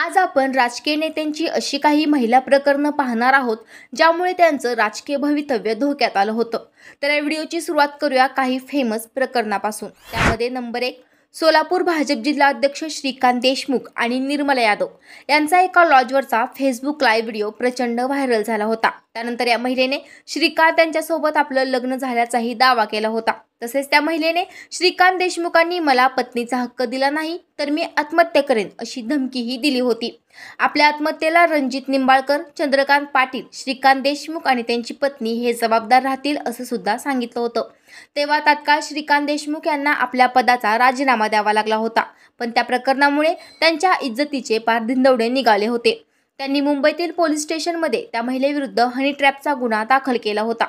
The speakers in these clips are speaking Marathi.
आज आपण राजकीय नेत्यांची अशी काही महिला प्रकरणं पाहणार आहोत ज्यामुळे त्यांचं राजकीय भवितव्य धोक्यात आलं होतं तर या व्हिडिओची सुरुवात करूया काही फेमस प्रकरणापासून त्यामध्ये नंबर एक सोलापूर भाजप जिल्हा अध्यक्ष श्रीकांत देशमुख आणि निर्मला यादव यांचा एका लॉजवरचा फेसबुक लाईव्ह व्हिडिओ प्रचंड व्हायरल झाला होता त्यानंतर या महिलेने श्रीकांत यांच्यासोबत आपलं लग्न झाल्याचाही दावा केला होता तसेच त्या महिलेने श्रीकांत देशमुखांनी मला पत्नीचा हक्क दिला नाही तर मी आत्महत्या करेन अशी धमकीही दिली होती आपल्या आत्महत्येला रणजित निंबाळकर चंद्रकांत पाटील श्रीकांत देशमुख आणि त्यांची पत्नी हे जबाबदार राहतील असं सुद्धा सांगितलं होतं तेव्हा तात्काळ श्रीकांत देशमुख यांना आपल्या पदाचा राजीनामा द्यावा लागला होता पण त्या प्रकरणामुळे त्यांच्या इज्जतीचे पार धिंदवडे निघाले होते त्यांनी मुंबईतील पोलीस स्टेशनमध्ये त्या महिलेविरुद्ध हनी ट्रॅपचा गुन्हा दाखल केला होता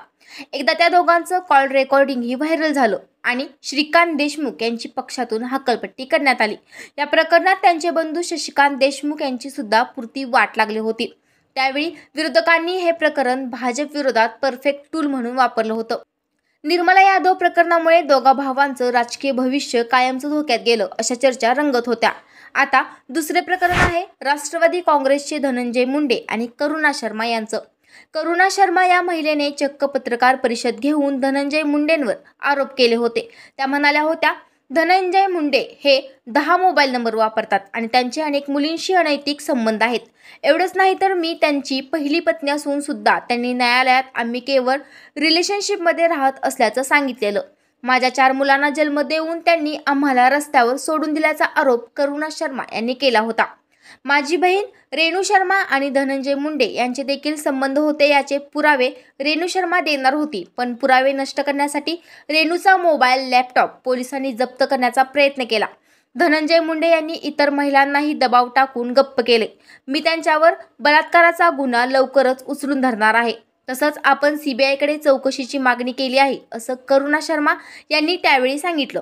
एकदा त्या दोघांचं कॉल रेकॉर्डिंगही व्हायरल झालं आणि श्रीकांत देशमुख यांची पक्षातून हकलपट्टी करण्यात आली या प्रकरणात त्यांचे बंधू शशिकांत देशमुख यांची सुद्धा पुरती वाट लागली होती त्यावेळी विरोधकांनी हे प्रकरण भाजप विरोधात परफेक्ट टूल म्हणून वापरलं होतं निर्मला यादव प्रकरणामुळे दोघा भावांचं राजकीय भविष्य कायमचं धोक्यात गेलं अशा चर्चा रंगत होत्या आता दुसरे प्रकरण आहे राष्ट्रवादी काँग्रेसचे धनंजय मुंडे आणि करुणा शर्मा यांचं करुणा शर्मा या महिलेने चक्क पत्रकार परिषद घेऊन धनंजय मुंडेंवर आरोप केले होते त्या म्हणाल्या होत्या धनंजय मुंडे हे दहा मोबाईल नंबर वापरतात आणि त्यांचे अनेक मुलींशी अनैतिक संबंध आहेत एवढंच नाही तर मी त्यांची पहिली पत्नी असून सुद्धा त्यांनी न्यायालयात आम्ही केवळ रिलेशनशिपमध्ये राहत असल्याचं सांगितलेलं माझ्या चार मुलांना जन्म देऊन त्यांनी आम्हाला रस्त्यावर सोडून दिल्याचा आरोप करुणा शर्मा यांनी केला होता माझी बहीण रेणू शर्मा आणि धनंजय मुंडे यांचे देखील संबंध होते याचे पुरावे रेणू शर्मा देणार होती पण पुरावे नष्ट करण्यासाठी रेणूचा मोबाईल लॅपटॉप पोलिसांनी जप्त करण्याचा प्रयत्न केला धनंजय मुंडे यांनी इतर महिलांनाही दबाव टाकून गप्प केले मी त्यांच्यावर बलात्काराचा गुन्हा लवकरच उचलून धरणार आहे तसंच आपण सीबीआयकडे चौकशीची मागणी केली आहे असं करुणा शर्मा यांनी त्यावेळी सांगितलं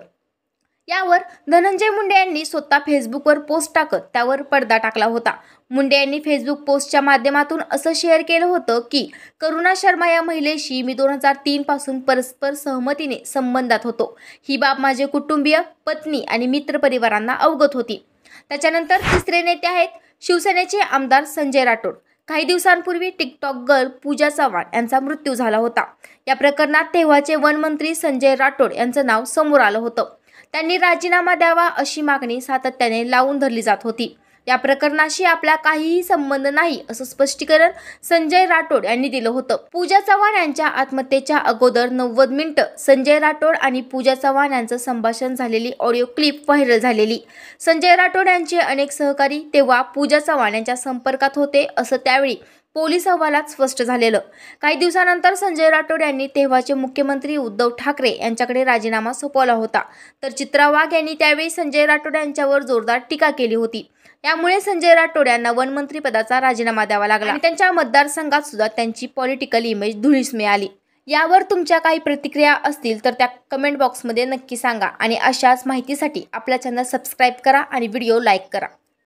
यावर धनंजय मुंडे यांनी स्वतः फेसबुकवर पोस्ट टाकत त्यावर पडदा टाकला होता मुंडे यांनी फेसबुक पोस्टच्या माध्यमातून असं शेअर केलं होतं की करुणा शर्मा या महिलेशी मी दोन हजार तीनपासून परस्पर सहमतीने संबंधात होतो ही बाब माझे कुटुंबीय पत्नी आणि मित्रपरिवारांना अवगत होती त्याच्यानंतर तिसरे नेते आहेत शिवसेनेचे आमदार संजय राठोड काही दिवसांपूर्वी टिकटॉक गर्ल पूजा चव्हाण यांचा मृत्यू झाला होता या प्रकरणात तेव्हाचे वनमंत्री संजय राठोड यांचं नाव समोर आलं होतं त्यांनी राजीनामा द्यावा अशी मागणी सातत्याने लावून धरली जात होती या प्रकरणाशी आपला काहीही संबंध नाही असं स्पष्टीकरण संजय राठोड यांनी दिलं होतं पूजा चव्हाण यांच्या आत्महत्येच्या अगोदर नव्वद मिनिटं संजय राठोड आणि पूजा चव्हाण यांचं संभाषण झालेली ऑडिओ क्लिप व्हायरल झालेली संजय राठोड यांचे अनेक सहकारी तेव्हा पूजा चव्हाण यांच्या संपर्कात होते असं त्यावेळी पोलीस अहवालात स्पष्ट झालेलं काही दिवसानंतर संजय राठोड यांनी तेव्हाचे मुख्यमंत्री उद्धव ठाकरे यांच्याकडे राजीनामा सोपवला होता तर चित्रा वाघ यांनी त्यावेळी संजय राठोड यांच्यावर जोरदार टीका केली होती त्यामुळे संजय राठोड यांना वनमंत्री पदाचा राजीनामा द्यावा लागला त्यांच्या मतदारसंघात सुद्धा त्यांची पॉलिटिकल इमेज धुळीस मिळाली यावर तुमच्या काही प्रतिक्रिया असतील तर त्या कमेंट बॉक्समध्ये नक्की सांगा आणि अशाच माहितीसाठी आपला चॅनल सबस्क्राईब करा आणि व्हिडिओ लाईक करा